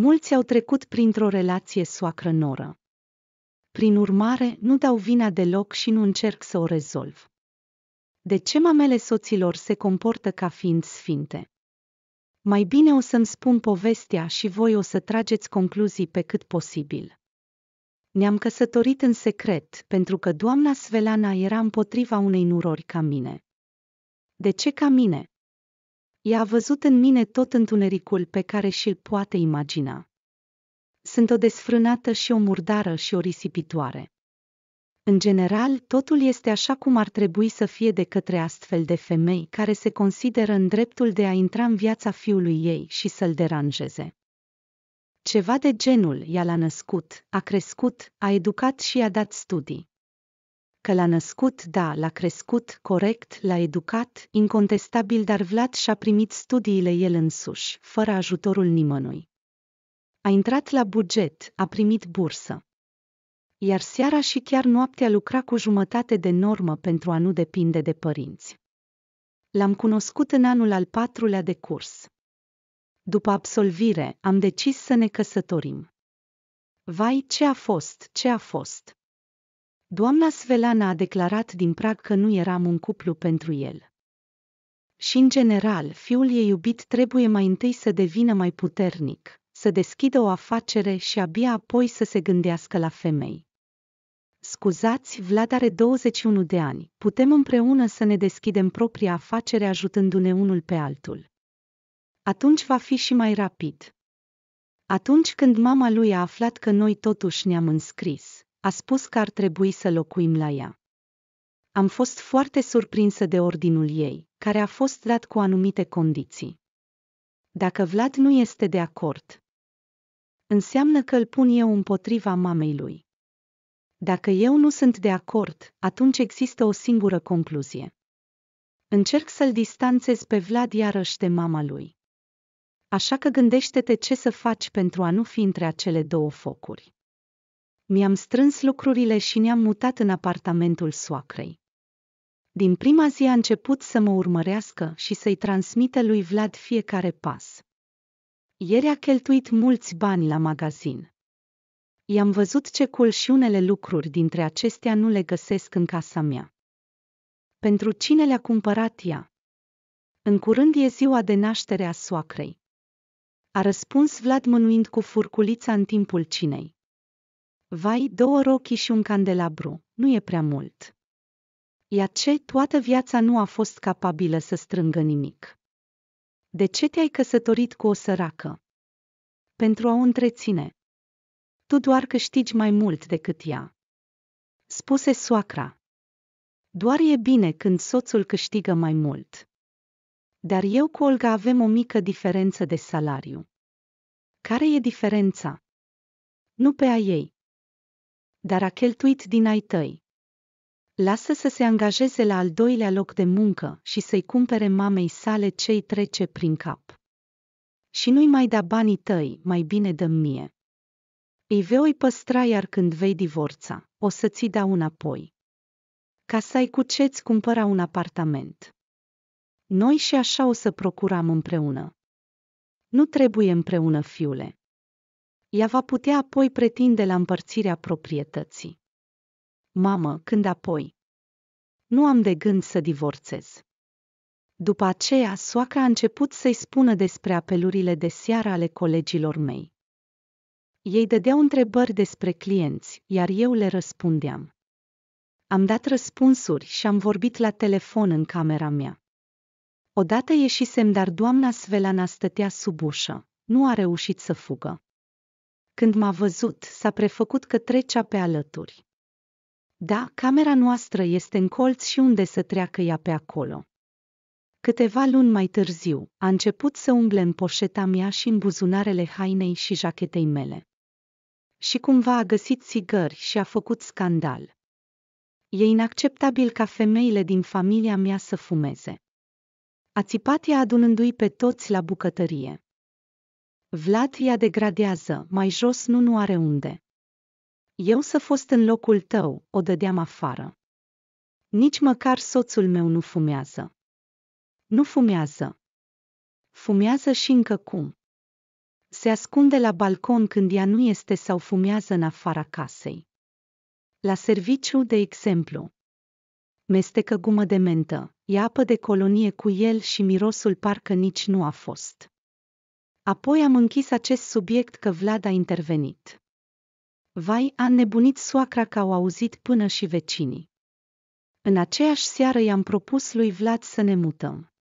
Mulți au trecut printr-o relație soacră-noră. Prin urmare, nu dau vina deloc și nu încerc să o rezolv. De ce mamele soților se comportă ca fiind sfinte? Mai bine o să-mi spun povestea și voi o să trageți concluzii pe cât posibil. Ne-am căsătorit în secret pentru că doamna Svelana era împotriva unei nurori ca mine. De ce ca mine? i a văzut în mine tot întunericul pe care și-l poate imagina. Sunt o desfrânată și o murdară și o risipitoare. În general, totul este așa cum ar trebui să fie de către astfel de femei care se consideră în dreptul de a intra în viața fiului ei și să-l deranjeze. Ceva de genul ea l-a născut, a crescut, a educat și a dat studii că l-a născut, da, l-a crescut, corect, l-a educat, incontestabil, dar Vlad și-a primit studiile el însuși, fără ajutorul nimănui. A intrat la buget, a primit bursă. Iar seara și chiar noaptea lucra cu jumătate de normă pentru a nu depinde de părinți. L-am cunoscut în anul al patrulea de curs. După absolvire, am decis să ne căsătorim. Vai, ce a fost, ce a fost! Doamna Svelana a declarat din prag că nu eram un cuplu pentru el. Și în general, fiul ei iubit trebuie mai întâi să devină mai puternic, să deschidă o afacere și abia apoi să se gândească la femei. Scuzați, Vlad are 21 de ani, putem împreună să ne deschidem propria afacere ajutându-ne unul pe altul. Atunci va fi și mai rapid. Atunci când mama lui a aflat că noi totuși ne-am înscris, a spus că ar trebui să locuim la ea. Am fost foarte surprinsă de ordinul ei, care a fost dat cu anumite condiții. Dacă Vlad nu este de acord, înseamnă că îl pun eu împotriva mamei lui. Dacă eu nu sunt de acord, atunci există o singură concluzie. Încerc să-l distanțez pe Vlad iarăși de mama lui. Așa că gândește-te ce să faci pentru a nu fi între acele două focuri mi-am strâns lucrurile și ne-am mutat în apartamentul soacrei. Din prima zi a început să mă urmărească și să-i transmită lui Vlad fiecare pas. Ieri a cheltuit mulți bani la magazin. I-am văzut cul și unele lucruri dintre acestea nu le găsesc în casa mea. Pentru cine le-a cumpărat ea? În curând e ziua de naștere a soacrei. A răspuns Vlad mânuind cu furculița în timpul cinei. Vai, două rochi și un candelabru, nu e prea mult. Ia ce toată viața nu a fost capabilă să strângă nimic. De ce te-ai căsătorit cu o săracă? Pentru a o întreține. Tu doar câștigi mai mult decât ea. Spuse soacra. Doar e bine când soțul câștigă mai mult. Dar eu cu Olga avem o mică diferență de salariu. Care e diferența? Nu pe a ei dar a cheltuit din ai tăi. Lasă să se angajeze la al doilea loc de muncă și să-i cumpere mamei sale ce-i trece prin cap. Și nu-i mai da banii tăi, mai bine dă mie. Îi vei păstra iar când vei divorța, o să ți dau înapoi. Ca să ai cu ce-ți cumpăra un apartament. Noi și așa o să procuram împreună. Nu trebuie împreună, fiule. Ea va putea apoi pretinde la împărțirea proprietății. Mamă, când apoi? Nu am de gând să divorțez. După aceea, soaca a început să-i spună despre apelurile de seară ale colegilor mei. Ei dădeau întrebări despre clienți, iar eu le răspundeam. Am dat răspunsuri și am vorbit la telefon în camera mea. Odată ieșisem, dar doamna Svelana stătea sub ușă. Nu a reușit să fugă. Când m-a văzut, s-a prefăcut că trecea pe alături. Da, camera noastră este în colț și unde să treacă ea pe acolo. Câteva luni mai târziu, a început să umble în poșeta mea și în buzunarele hainei și jachetei mele. Și cumva a găsit țigări și a făcut scandal. E inacceptabil ca femeile din familia mea să fumeze. A țipat ea adunându-i pe toți la bucătărie. Vladvia degradează, mai jos nu nu are unde. Eu să fost în locul tău, o dădeam afară. Nici măcar soțul meu nu fumează. Nu fumează. Fumează și încă cum. Se ascunde la balcon când ea nu este sau fumează în afara casei. La serviciu, de exemplu. Mestecă gumă de mentă, Ia apă de colonie cu el și mirosul parcă nici nu a fost. Apoi am închis acest subiect că Vlad a intervenit. Vai, a nebunit soacra că au auzit până și vecinii. În aceeași seară i-am propus lui Vlad să ne mutăm.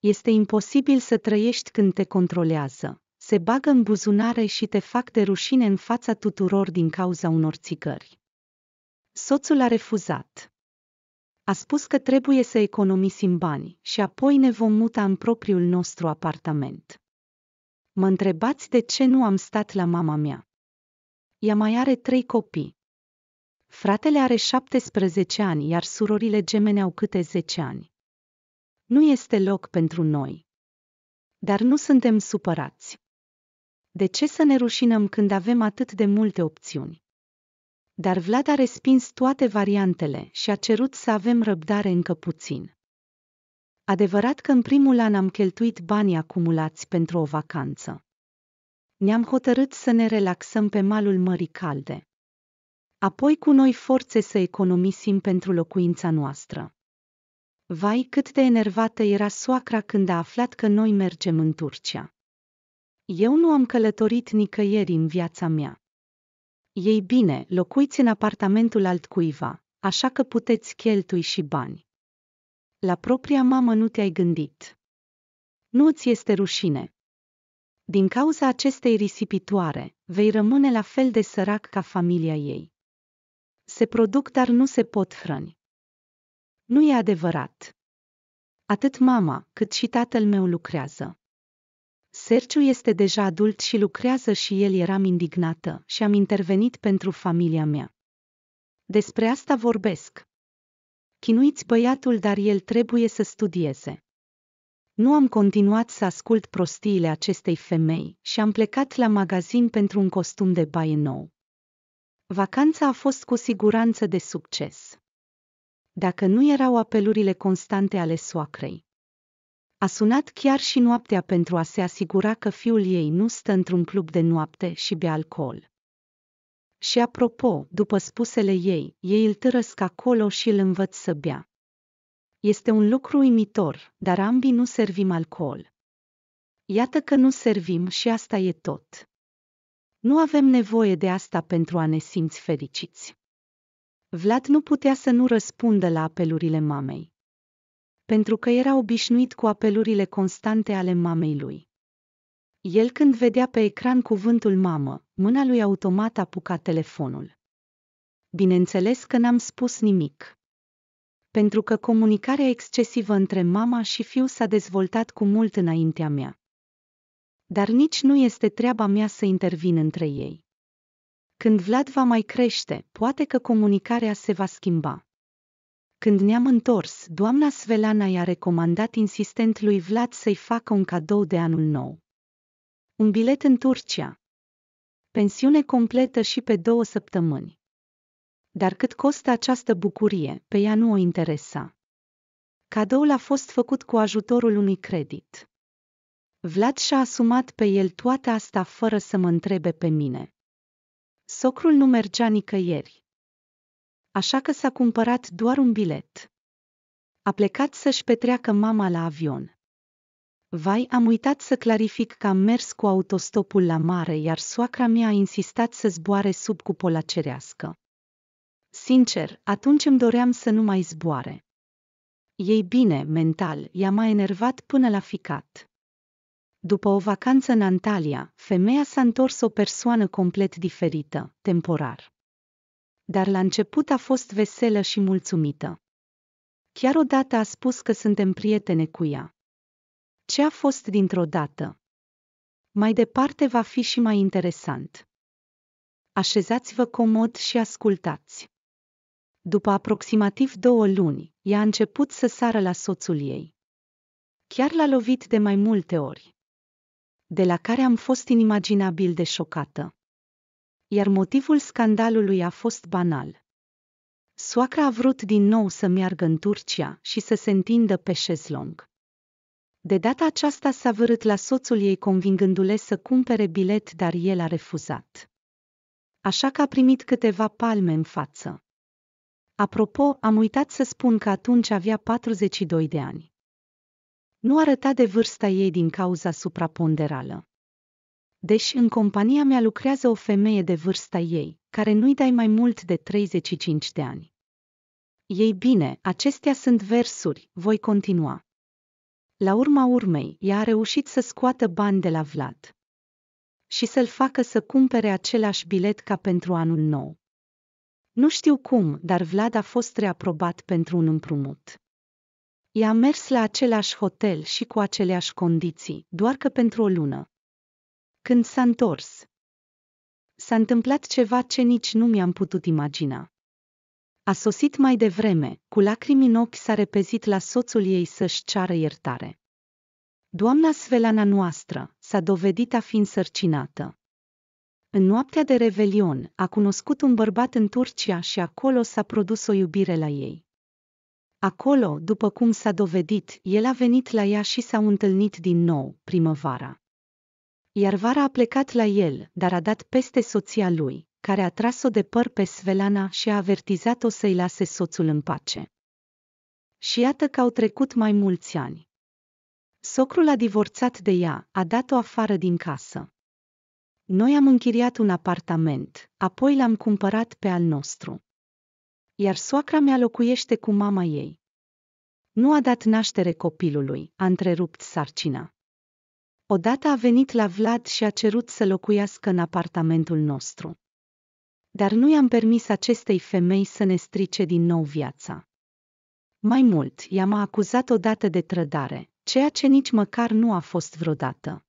Este imposibil să trăiești când te controlează. Se bagă în buzunare și te fac de rușine în fața tuturor din cauza unor țigări. Soțul a refuzat. A spus că trebuie să economisim bani și apoi ne vom muta în propriul nostru apartament. Mă întrebați de ce nu am stat la mama mea. Ea mai are trei copii. Fratele are 17 ani, iar surorile gemene au câte 10 ani. Nu este loc pentru noi. Dar nu suntem supărați. De ce să ne rușinăm când avem atât de multe opțiuni? Dar Vlad a respins toate variantele și a cerut să avem răbdare încă puțin. Adevărat că în primul an am cheltuit banii acumulați pentru o vacanță. Ne-am hotărât să ne relaxăm pe malul mării calde. Apoi cu noi forțe să economisim pentru locuința noastră. Vai cât de enervată era soacra când a aflat că noi mergem în Turcia. Eu nu am călătorit nicăieri în viața mea. Ei bine, locuiți în apartamentul altcuiva, așa că puteți cheltui și bani. La propria mamă nu te-ai gândit. Nu ți este rușine. Din cauza acestei risipitoare, vei rămâne la fel de sărac ca familia ei. Se produc, dar nu se pot hrăni. Nu e adevărat. Atât mama, cât și tatăl meu lucrează. Serciu este deja adult și lucrează și el eram indignată și am intervenit pentru familia mea. Despre asta vorbesc. Chinuiți băiatul, dar el trebuie să studieze. Nu am continuat să ascult prostiile acestei femei și am plecat la magazin pentru un costum de baie nou. Vacanța a fost cu siguranță de succes. Dacă nu erau apelurile constante ale soacrei. A sunat chiar și noaptea pentru a se asigura că fiul ei nu stă într-un club de noapte și bea alcool. Și apropo, după spusele ei, ei îl târăsc acolo și îl învăț să bea. Este un lucru imitor, dar ambii nu servim alcool. Iată că nu servim și asta e tot. Nu avem nevoie de asta pentru a ne simți fericiți. Vlad nu putea să nu răspundă la apelurile mamei. Pentru că era obișnuit cu apelurile constante ale mamei lui. El când vedea pe ecran cuvântul mamă, mâna lui automat apuca telefonul. Bineînțeles că n-am spus nimic. Pentru că comunicarea excesivă între mama și fiu s-a dezvoltat cu mult înaintea mea. Dar nici nu este treaba mea să intervin între ei. Când Vlad va mai crește, poate că comunicarea se va schimba. Când ne-am întors, doamna Svelana i-a recomandat insistent lui Vlad să-i facă un cadou de anul nou. Un bilet în Turcia. Pensiune completă și pe două săptămâni. Dar cât costă această bucurie, pe ea nu o interesa. Cadoul a fost făcut cu ajutorul unui credit. Vlad și-a asumat pe el toate asta fără să mă întrebe pe mine. Socrul nu mergea nicăieri. Așa că s-a cumpărat doar un bilet. A plecat să-și petreacă mama la avion. Vai, am uitat să clarific că am mers cu autostopul la mare, iar soacra mea a insistat să zboare sub cupola cerească. Sincer, atunci îmi doream să nu mai zboare. Ei bine, mental, i-a mai enervat până la ficat. După o vacanță în Antalya, femeia s-a întors o persoană complet diferită, temporar. Dar la început a fost veselă și mulțumită. Chiar odată a spus că suntem prietene cu ea. Ce a fost dintr-o dată? Mai departe va fi și mai interesant. Așezați-vă comod și ascultați. După aproximativ două luni, ea a început să sară la soțul ei. Chiar l-a lovit de mai multe ori. De la care am fost inimaginabil de șocată. Iar motivul scandalului a fost banal. Soacra a vrut din nou să meargă în Turcia și să se întindă pe șezlong. De data aceasta s-a vărât la soțul ei convingându-le să cumpere bilet, dar el a refuzat. Așa că a primit câteva palme în față. Apropo, am uitat să spun că atunci avea 42 de ani. Nu arăta de vârsta ei din cauza supraponderală. Deși în compania mea lucrează o femeie de vârsta ei, care nu-i dai mai mult de 35 de ani. Ei bine, acestea sunt versuri, voi continua. La urma urmei, ea a reușit să scoată bani de la Vlad și să-l facă să cumpere același bilet ca pentru anul nou. Nu știu cum, dar Vlad a fost reaprobat pentru un împrumut. I-a mers la același hotel și cu aceleași condiții, doar că pentru o lună. Când s-a întors, s-a întâmplat ceva ce nici nu mi-am putut imagina. A sosit mai devreme, cu lacrimi în ochi s-a repezit la soțul ei să-și ceară iertare. Doamna Svelana noastră s-a dovedit a fi însărcinată. În noaptea de revelion a cunoscut un bărbat în Turcia și acolo s-a produs o iubire la ei. Acolo, după cum s-a dovedit, el a venit la ea și s-au întâlnit din nou, primăvara. Iar vara a plecat la el, dar a dat peste soția lui, care a tras-o de păr pe Svelana și a avertizat-o să-i lase soțul în pace. Și iată că au trecut mai mulți ani. Socrul a divorțat de ea, a dat-o afară din casă. Noi am închiriat un apartament, apoi l-am cumpărat pe al nostru. Iar soacra mea locuiește cu mama ei. Nu a dat naștere copilului, a întrerupt sarcina. Odată a venit la Vlad și a cerut să locuiască în apartamentul nostru. Dar nu i-am permis acestei femei să ne strice din nou viața. Mai mult, i-am acuzat odată de trădare, ceea ce nici măcar nu a fost vreodată.